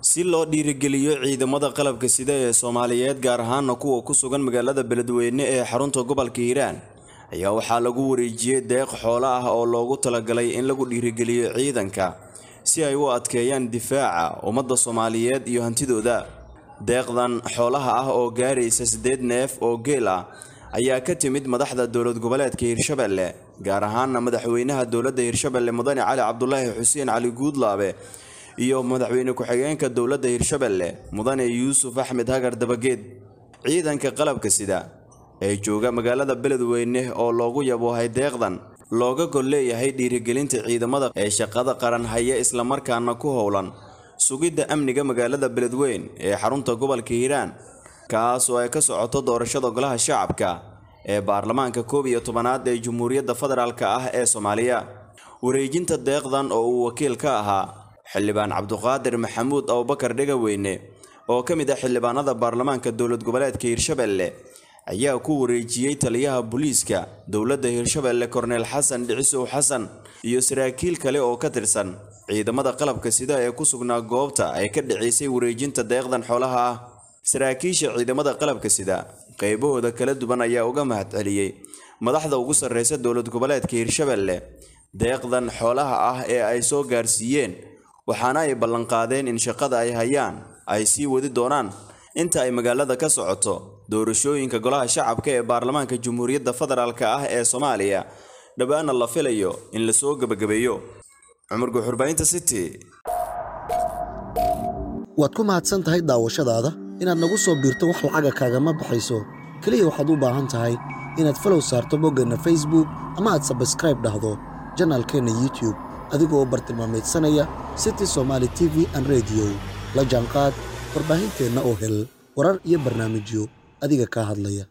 si loo dhiirigeliyo ciidamada qalabka sida ee soomaaliyeed gaar ahaana kuwa ku sugan magaalada beledweyne ee xarunta gobolka hiiraan ayaa waxaa lagu wareejiyey deeq xoolo ah oo loogu talagalay in lagu dhiirigeliyo ciidanka si ay u adkeeyaan difaaca ummadda soomaaliyeed iyo hantidooda deeqdan xoolaha ah oo gaaraysa siddeed neef oo geel ah ayaa ka timid madaxda dowlad goboleedka hirshabelle gaar ahaanna madaxweynaha dowladda hirshabelle mudane cali cabdulaahi xuseen cali guudlaabe iyo madaxweyne ku-xigeenka dowladda hirshabelle mudane yuusuf axmed hagar dabageed ciidanka qalabka sida ee jooga magaalada beledweyne oo loogu yaboohay deeqdan looga gol leeyahay dhiirigelinta ciidamada ee shaqada qaran haya islamarkaana ku howlan sugidda amniga magaalada beledweyn ee xarunta gobolka hiiraan kaas oo ay ka socoto doorashada golaha shacabka ee baarlamaanka koob iyo tobanaad ee jamhuuriyadda federaalka ah ee soomaaliya wareejinta deeqdan oo uu wakiil ka ahaa xildhibaan cabduqaadir maxamuud abubakar dhegaweyne oo ka mid ah xildhibaanada baarlamaanka dowlad goboleedka hirshabelle ayaa ku wareejiyey taliyaha booliiska dowladda hirshabelle korneel xasan dhicisow xasan iyo saraakiil kale oo ka tirsan ciidamada qalabka sida ee ku sugnaa goobta ay ka dhicaysay wareejinta deeqdan xoolaha ah saraakiisha ciidamada qalabka sida qaybahooda kala duwan ayaa uga mahad celiyey madaxda ugu sarreysa dowlad goboleedka hirshabelle deeqdan xoolaha ah ee ay soo gaarsiiyeen waxaana ay ballanqaadeen in shaqada ay hayaan ay sii wadi doonaan inta ay magaalada ka socoto doorashooyinka golaha shacabka ee baarlamaanka jamhuuriyadda federaalk ah ee soomaaliya dhowaana la filayo in lasoo gebagabeeyo cumar guxurbaynta city waad ku mahadsan tahay daawashadaada inaad nagu soo biirto wax lacaga kaagama baxayso keliya waxaad u baahan tahay inaad falow saarto boggeenna facebook ama aad sabskraib dhahdo janaalkeenna youtube adigoo bartilmaamaydsanaya city somaali tv an rediyo la jaanqaad warbaahinteenna oo hel warar iyo barnaamijyo adiga ka hadlaya